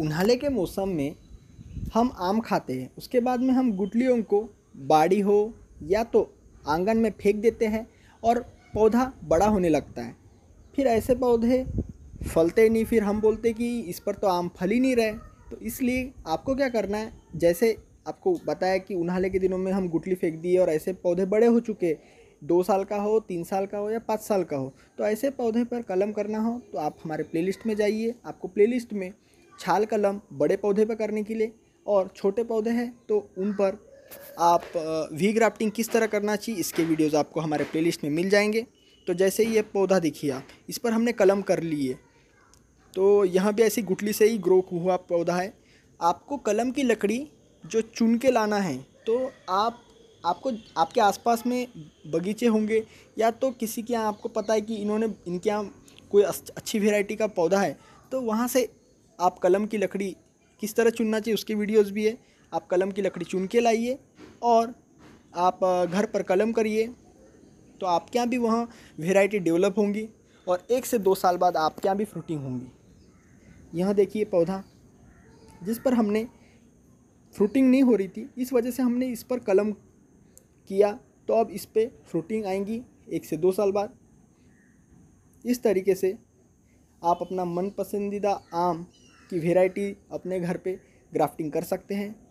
उन्हाले के मौसम में हम आम खाते हैं उसके बाद में हम गुटलियों को बाड़ी हो या तो आंगन में फेंक देते हैं और पौधा बड़ा होने लगता है फिर ऐसे पौधे फलते नहीं फिर हम बोलते कि इस पर तो आम फल ही नहीं रहे तो इसलिए आपको क्या करना है जैसे आपको बताया कि उन्हाले के दिनों में हम गुटली फेंक दिए और ऐसे पौधे बड़े हो चुके दो साल का हो तीन साल का हो या पाँच साल का हो तो ऐसे पौधे पर कलम करना हो तो आप हमारे प्लेलिस्ट में जाइए आपको प्लेलिस्ट में छाल कलम बड़े पौधे पर करने के लिए और छोटे पौधे हैं तो उन पर आप वी ग्राफ्टिंग किस तरह करना चाहिए इसके वीडियोज़ आपको हमारे प्लेलिस्ट में मिल जाएंगे तो जैसे ही ये पौधा देखिए आप इस पर हमने कलम कर लिए तो यहाँ भी ऐसी गुटली से ही ग्रो हुआ पौधा है आपको कलम की लकड़ी जो चुन के लाना है तो आप आपको आपके आसपास में बगीचे होंगे या तो किसी के यहाँ आपको पता है कि इन्होंने इनके यहाँ कोई अच्छी वेराइटी का पौधा है तो वहाँ से आप कलम की लकड़ी किस तरह चुनना चाहिए उसकी वीडियोस भी है आप कलम की लकड़ी चुन के लाइए और आप घर पर कलम करिए तो आपके यहाँ भी वहाँ वेराइटी डेवलप होंगी और एक से दो साल बाद आपके यहाँ भी फ्रूटिंग होंगी यहाँ देखिए पौधा जिस पर हमने फ्रूटिंग नहीं हो रही थी इस वजह से हमने इस पर कलम किया तो अब इस पर फ्रूटिंग आएंगी एक से दो साल बाद इस तरीके से आप अपना मन पसंदीदा आम की वेराइटी अपने घर पे ग्राफ्टिंग कर सकते हैं